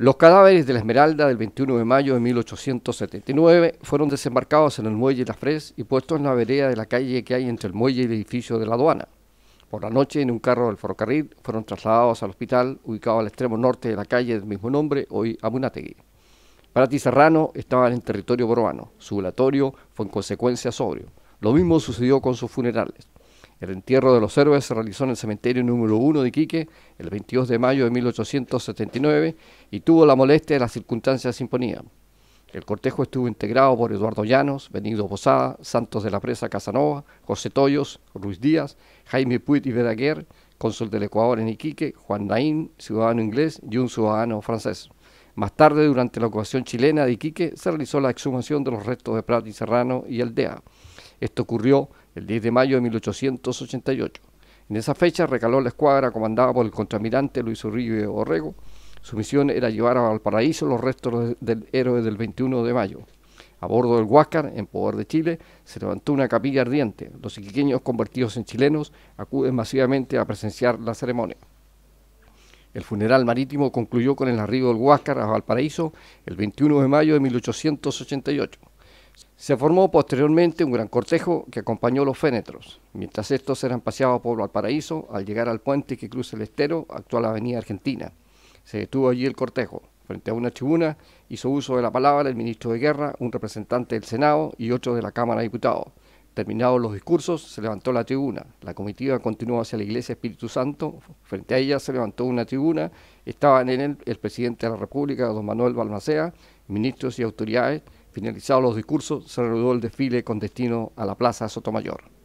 Los cadáveres de la Esmeralda del 21 de mayo de 1879 fueron desembarcados en el muelle Las Fres y puestos en la vereda de la calle que hay entre el muelle y el edificio de la aduana. Por la noche, en un carro del ferrocarril, fueron trasladados al hospital ubicado al extremo norte de la calle del mismo nombre, hoy Amunategui. Para Tizarrano estaban en territorio borbano. Su velatorio fue en consecuencia sobrio. Lo mismo sucedió con sus funerales. El entierro de los héroes se realizó en el cementerio número 1 de Iquique el 22 de mayo de 1879 y tuvo la molestia de las circunstancias imponían. El cortejo estuvo integrado por Eduardo Llanos, Benito Posada, Santos de la Presa Casanova, José Toyos, Ruiz Díaz, Jaime Puit y Veraguer, cónsul del Ecuador en Iquique, Juan Naín, ciudadano inglés y un ciudadano francés. Más tarde, durante la ocupación chilena de Iquique, se realizó la exhumación de los restos de Prat y Serrano y Aldea. Esto ocurrió el 10 de mayo de 1888. En esa fecha recaló la escuadra comandada por el contramirante Luis de Orrego. Su misión era llevar a Valparaíso los restos del héroe del 21 de mayo. A bordo del Huáscar, en poder de Chile, se levantó una capilla ardiente. Los iquiqueños convertidos en chilenos acuden masivamente a presenciar la ceremonia. El funeral marítimo concluyó con el arribo del Huáscar a Valparaíso el 21 de mayo de 1888. Se formó posteriormente un gran cortejo que acompañó los fénetros, mientras estos eran paseados por Valparaíso al llegar al puente que cruza el estero, actual Avenida Argentina. Se detuvo allí el cortejo. Frente a una tribuna hizo uso de la palabra el ministro de Guerra, un representante del Senado y otro de la Cámara de Diputados. Terminados los discursos, se levantó la tribuna. La comitiva continuó hacia la iglesia Espíritu Santo. Frente a ella se levantó una tribuna. Estaban en él el presidente de la República, don Manuel Balmacea, ministros y autoridades Finalizados los discursos, se reanudó el desfile con destino a la Plaza Sotomayor.